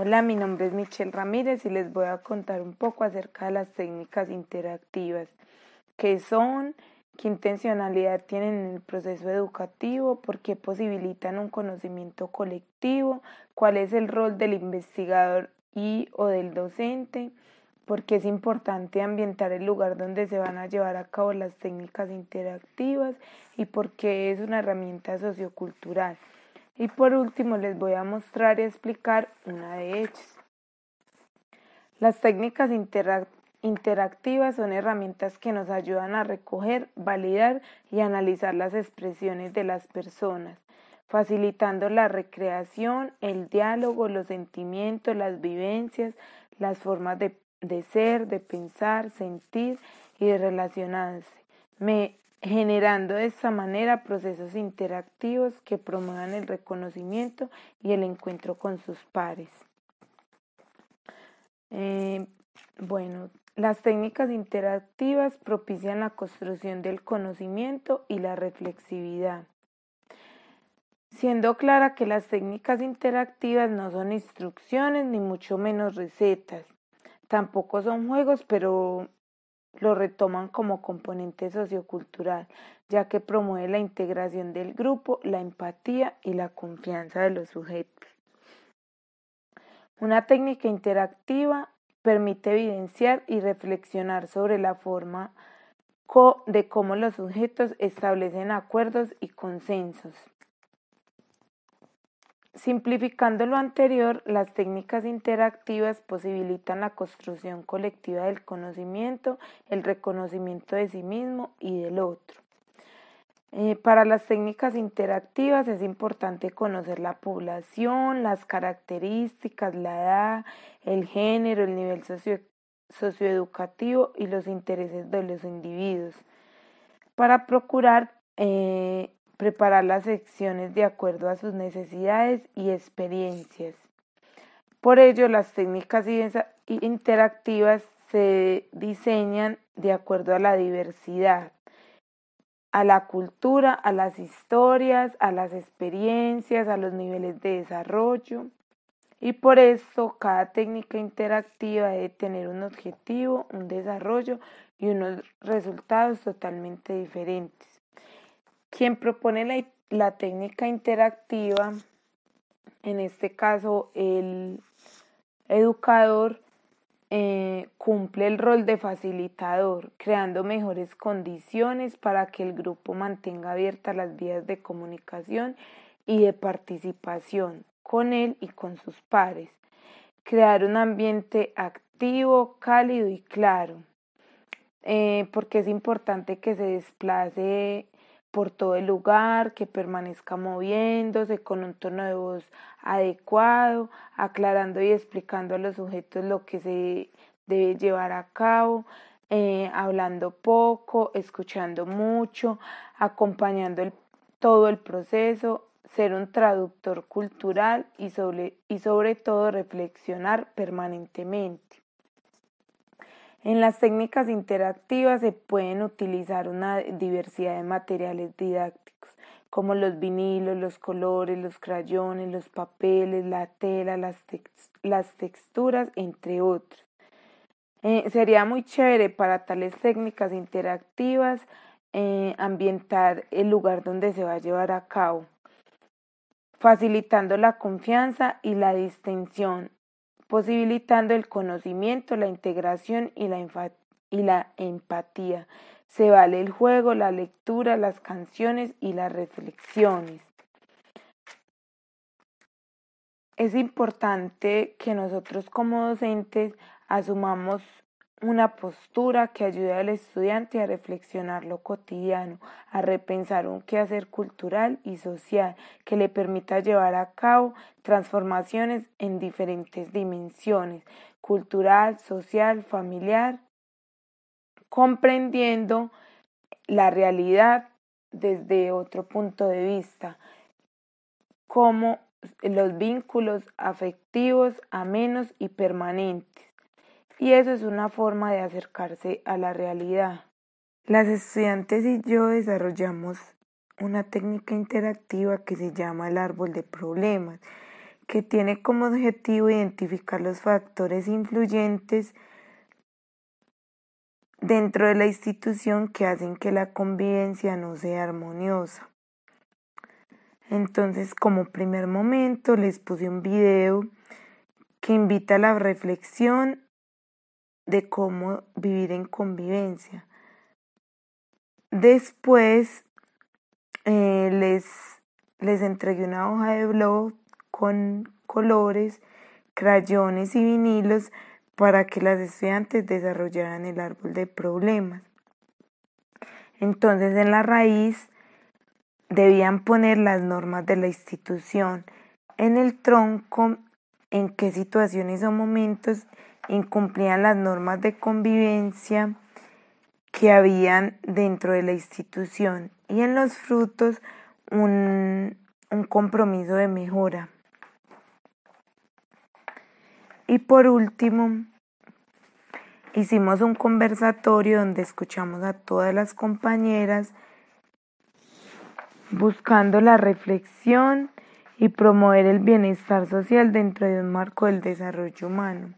Hola, mi nombre es Michelle Ramírez y les voy a contar un poco acerca de las técnicas interactivas, qué son, qué intencionalidad tienen en el proceso educativo, por qué posibilitan un conocimiento colectivo, cuál es el rol del investigador y o del docente, por qué es importante ambientar el lugar donde se van a llevar a cabo las técnicas interactivas y por qué es una herramienta sociocultural. Y por último les voy a mostrar y explicar una de ellas. Las técnicas interactivas son herramientas que nos ayudan a recoger, validar y analizar las expresiones de las personas, facilitando la recreación, el diálogo, los sentimientos, las vivencias, las formas de, ser, de pensar, sentir y de relacionarse generando de esta manera procesos interactivos que promuevan el reconocimiento y el encuentro con sus pares. Eh, bueno, las técnicas interactivas propician la construcción del conocimiento y la reflexividad, siendo clara que las técnicas interactivas no son instrucciones ni mucho menos recetas, tampoco son juegos, pero lo retoman como componente sociocultural, ya que promueve la integración del grupo, la empatía y la confianza de los sujetos. Una técnica interactiva permite evidenciar y reflexionar sobre la forma de cómo los sujetos establecen acuerdos y consensos. Simplificando lo anterior, las técnicas interactivas posibilitan la construcción colectiva del conocimiento, el reconocimiento de sí mismo y del otro. Eh, para las técnicas interactivas es importante conocer la población, las características, la edad, el género, el nivel socioeducativo y los intereses de los individuos para procurar eh, preparar las secciones de acuerdo a sus necesidades y experiencias. Por ello, las técnicas interactivas se diseñan de acuerdo a la diversidad, a la cultura, a las historias, a las experiencias, a los niveles de desarrollo. Y por eso cada técnica interactiva debe tener un objetivo, un desarrollo y unos resultados totalmente diferentes. Quien propone la, técnica interactiva, en este caso el educador, eh, cumple el rol de facilitador, creando mejores condiciones para que el grupo mantenga abiertas las vías de comunicación y de participación con él y con sus pares. Crear un ambiente activo, cálido y claro, eh, porque es importante que se desplace por todo el lugar, que permanezca moviéndose con un tono de voz adecuado, aclarando y explicando a los sujetos lo que se debe llevar a cabo, eh, hablando poco, escuchando mucho, acompañando todo el proceso, ser un traductor cultural y sobre todo reflexionar permanentemente. En las técnicas interactivas se pueden utilizar una diversidad de materiales didácticos, como los vinilos, los colores, los crayones, los papeles, la tela, las, texturas, entre otros. Eh, sería muy chévere para tales técnicas interactivas eh, ambientar el lugar donde se va a llevar a cabo, facilitando la confianza y la distensión posibilitando el conocimiento, la integración y la, empatía. Se vale el juego, la lectura, las canciones y las reflexiones. Es importante que nosotros como docentes asumamos una postura que ayude al estudiante a reflexionar lo cotidiano, a repensar un quehacer cultural y social que le permita llevar a cabo transformaciones en diferentes dimensiones, cultural, social, familiar, comprendiendo la realidad desde otro punto de vista, como los vínculos afectivos amenos y permanentes y eso es una forma de acercarse a la realidad. Las estudiantes y yo desarrollamos una técnica interactiva que se llama el árbol de problemas, que tiene como objetivo identificar los factores influyentes dentro de la institución que hacen que la convivencia no sea armoniosa. Entonces, como primer momento, les puse un video que invita a la reflexión de cómo vivir en convivencia. Después eh, les, les entregué una hoja de blog con colores, crayones y vinilos para que las estudiantes desarrollaran el árbol de problemas. Entonces en la raíz debían poner las normas de la institución, en el tronco en qué situaciones o momentos incumplían las normas de convivencia que habían dentro de la institución y en los frutos un, compromiso de mejora. Y por último, hicimos un conversatorio donde escuchamos a todas las compañeras buscando la reflexión y promover el bienestar social dentro de un marco del desarrollo humano.